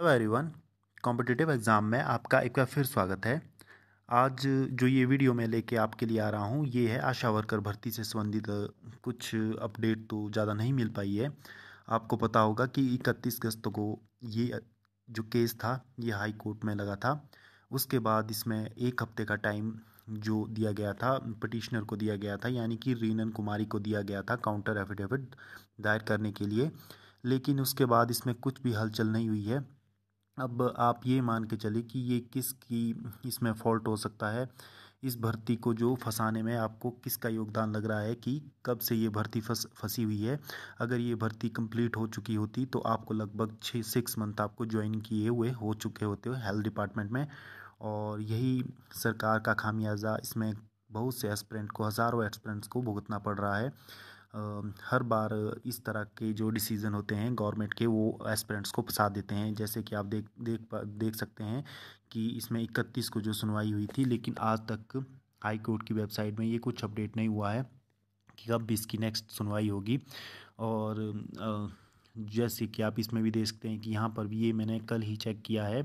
hello everyone competitive exam में आपका एक बार फिर स्वागत है आज जो ये वीडियो मैं लेके आपके लिए आ रहा हूँ ये है आशा वर्कर भर्ती से संबंधित कुछ अपडेट तो ज़्यादा नहीं मिल पाई है आपको पता होगा कि इकतीस अगस्त को ये जो केस था ये हाई कोर्ट में लगा था उसके बाद इसमें एक हफ्ते का टाइम जो दिया गया था पटिशनर को दिया गया था यानी कि रीनन कुमारी को दिया गया था काउंटर एफिडेविट दायर करने के लिए लेकिन उसके बाद इसमें कुछ भी हलचल नहीं हुई है अब आप ये मान के चले कि ये किसकी इसमें फॉल्ट हो सकता है इस भर्ती को जो फंसाने में आपको किसका योगदान लग रहा है कि कब से ये भर्ती फस फंसी हुई है अगर ये भर्ती कंप्लीट हो चुकी होती तो आपको लगभग छः सिक्स मंथ आपको ज्वाइन किए हुए हो चुके होते हो हेल्थ डिपार्टमेंट में और यही सरकार का खामियाजा इसमें बहुत से एस्परेंट को हज़ारों एस्परेंट्स को भुगतना पड़ रहा है हर बार इस तरह के जो डिसीज़न होते हैं गवर्नमेंट के वो एस्पेरेंट्स को फंसा देते हैं जैसे कि आप देख देख देख सकते हैं कि इसमें इकतीस को जो सुनवाई हुई थी लेकिन आज तक हाई कोर्ट की वेबसाइट में ये कुछ अपडेट नहीं हुआ है कि कब इसकी नेक्स्ट सुनवाई होगी और जैसे कि आप इसमें भी देख सकते हैं कि यहाँ पर भी ये मैंने कल ही चेक किया है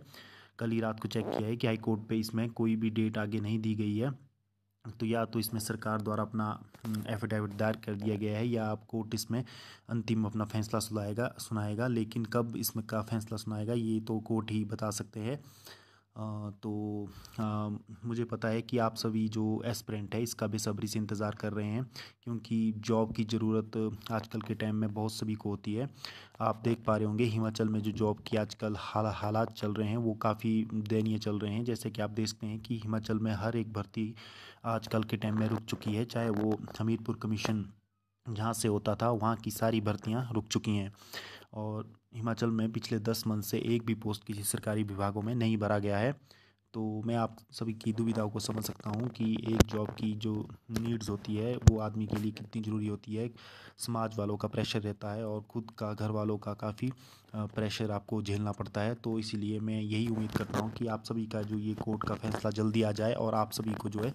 कल ही रात को चेक किया है कि हाई कोर्ट पे इसमें कोई भी डेट आगे नहीं दी गई है तो या तो इसमें सरकार द्वारा अपना एफिडेविट हम्म, दायर कर दिया गया है या आप कोर्ट इसमें अंतिम अपना फैसला सुनाएगा सुनाएगा लेकिन कब इसमें का फैसला सुनाएगा ये तो कोर्ट ही बता सकते हैं तो मुझे पता है कि आप सभी जो एस्परेंट है इसका बेसब्री से इंतज़ार कर रहे हैं क्योंकि जॉब की ज़रूरत आजकल के टाइम में बहुत सभी को होती है आप देख पा रहे होंगे हिमाचल में जो जॉब की आजकल हाला हालात चल रहे हैं वो काफ़ी दयनीय चल रहे हैं जैसे कि आप देखते हैं कि हिमाचल में हर एक भर्ती आजकल के टाइम में रुक चुकी है चाहे वो हमीरपुर कमीशन जहाँ से होता था वहाँ की सारी भर्तियाँ रुक चुकी हैं और हिमाचल में पिछले दस मंथ से एक भी पोस्ट किसी सरकारी विभागों में नहीं भरा गया है तो मैं आप सभी की दुविधाओं को समझ सकता हूँ कि एक जॉब की जो नीड्स होती है वो आदमी के लिए कितनी ज़रूरी होती है समाज वालों का प्रेशर रहता है और खुद का घर वालों का काफ़ी प्रेशर आपको झेलना पड़ता है तो इसीलिए मैं यही उम्मीद करता हूँ कि आप सभी का जो ये कोर्ट का फैसला जल्दी आ जाए और आप सभी को जो है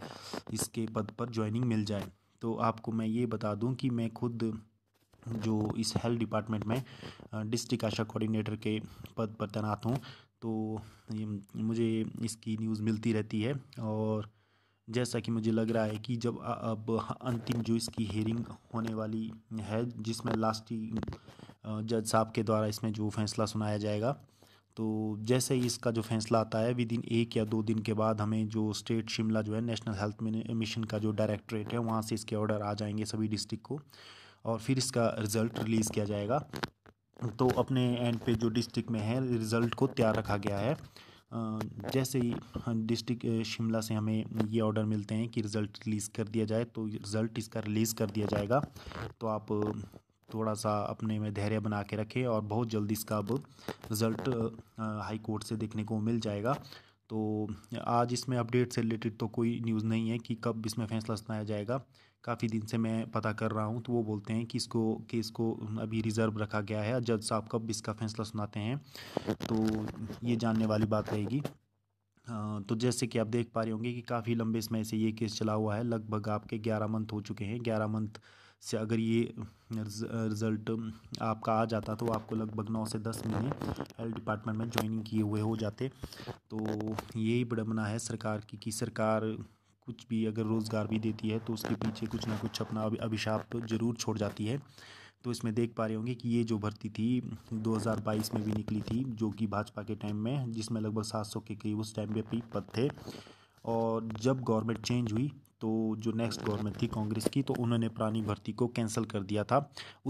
इसके पद पर ज्वाइनिंग मिल जाए तो आपको मैं ये बता दूं कि मैं खुद जो इस हेल्थ डिपार्टमेंट में डिस्ट्रिक्ट आशा कोऑर्डिनेटर के पद पर तैनात हूँ तो मुझे इसकी न्यूज़ मिलती रहती है और जैसा कि मुझे लग रहा है कि जब अब अंतिम जो इसकी हियरिंग होने वाली है जिसमें लास्ट जज साहब के द्वारा इसमें जो फैसला सुनाया जाएगा तो जैसे ही इसका जो फैसला आता है विद इन एक या दो दिन के बाद हमें जो स्टेट शिमला जो है नेशनल हेल्थ मिशन का जो डायरेक्टरेट है वहाँ से इसके ऑर्डर आ जाएंगे सभी डिस्ट्रिक्ट को और फिर इसका रिज़ल्ट रिलीज़ किया जाएगा तो अपने एंड पे जो डिस्ट्रिक्ट में है रिज़ल्ट को तैयार रखा गया है जैसे ही हाँ, डिस्ट्रिक्ट शिमला से हमें ये ऑर्डर मिलते हैं कि रिज़ल्ट रिलीज़ कर दिया जाए तो रिज़ल्ट इसका रिलीज़ कर दिया जाएगा तो आप थोड़ा सा अपने में धैर्य बना के रखें और बहुत जल्दी इसका अब रिज़ल्ट हाई कोर्ट से देखने को मिल जाएगा तो आज इसमें अपडेट से रिलेटेड तो कोई न्यूज़ नहीं है कि कब इसमें फैसला सुनाया जाएगा काफ़ी दिन से मैं पता कर रहा हूँ तो वो बोलते हैं कि इसको केस को अभी रिज़र्व रखा गया है जज साहब कब इसका फैसला सुनाते हैं तो ये जानने वाली बात रहेगी तो जैसे कि आप देख पा रहे होंगे कि काफ़ी लंबे समय से ये केस चला हुआ है लगभग आपके ग्यारह मंथ हो चुके हैं ग्यारह मंथ से अगर ये रिज़ल्ट आपका आ जाता तो आपको लगभग नौ से दस महीने हेल्थ डिपार्टमेंट में ज्वाइनिंग किए हुए हो जाते तो यही बड़मना है सरकार की कि सरकार कुछ भी अगर रोज़गार भी देती है तो उसके पीछे कुछ ना कुछ अपना अभिशाप जरूर छोड़ जाती है तो इसमें देख पा रहे होंगे कि ये जो भर्ती थी 2022 में भी निकली थी जो कि भाजपा के टाइम में जिसमें लगभग 700 के करीब उस टाइम पे पद थे और जब गवर्नमेंट चेंज हुई तो जो नेक्स्ट गवर्नमेंट थी कांग्रेस की तो उन्होंने पुरानी भर्ती को कैंसिल कर दिया था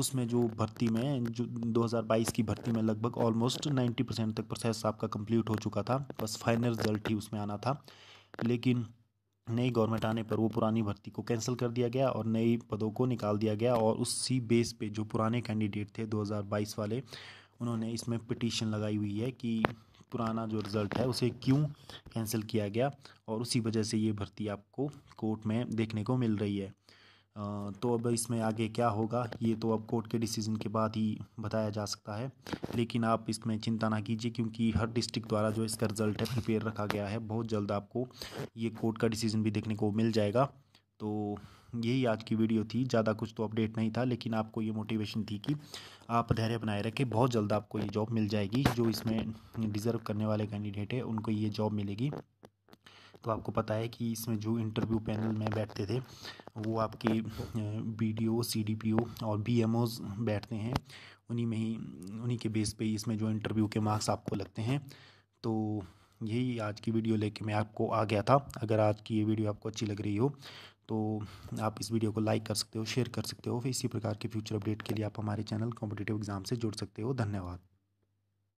उसमें जो भर्ती में जो 2022 की भर्ती में लगभग ऑलमोस्ट 90 परसेंट तक प्रोसेस आपका कंप्लीट हो चुका था बस फाइनल रिजल्ट ही उसमें आना था लेकिन नई गवर्नमेंट आने पर वो पुरानी भर्ती को कैंसिल कर दिया गया और नई पदों को निकाल दिया गया और उसी बेस पे जो पुराने कैंडिडेट थे 2022 वाले उन्होंने इसमें पिटीशन लगाई हुई है कि पुराना जो रिज़ल्ट है उसे क्यों कैंसिल किया गया और उसी वजह से ये भर्ती आपको कोर्ट में देखने को मिल रही है तो अब इसमें आगे क्या होगा ये तो अब कोर्ट के डिसीज़न के बाद ही बताया जा सकता है लेकिन आप इसमें चिंता ना कीजिए क्योंकि हर डिस्ट्रिक्ट द्वारा जो इसका रिज़ल्ट है प्रिपेयर रखा गया है बहुत जल्द आपको ये कोर्ट का डिसीज़न भी देखने को मिल जाएगा तो यही आज की वीडियो थी ज़्यादा कुछ तो अपडेट नहीं था लेकिन आपको ये मोटिवेशन थी कि आप धैर्य बनाए रखें बहुत जल्द आपको ये जॉब मिल जाएगी जो इसमें डिज़र्व करने वाले कैंडिडेट है उनको ये जॉब मिलेगी तो आपको पता है कि इसमें जो इंटरव्यू पैनल में बैठते थे वो आपके B D O C D P O और बी एम ओज बैठते हैं उन्हीं में ही उन्हीं के बेस पे इसमें जो इंटरव्यू के मार्क्स आपको लगते हैं तो यही आज की वीडियो लेके मैं आपको आ गया था अगर आज की ये वीडियो आपको अच्छी लग रही हो तो आप इस वीडियो को लाइक कर सकते हो शेयर कर सकते हो फिर इसी प्रकार के फ्यूचर अपडेट के लिए आप हमारे चैनल कॉम्पिटेटिव एग्जाम से जुड़ सकते हो धन्यवाद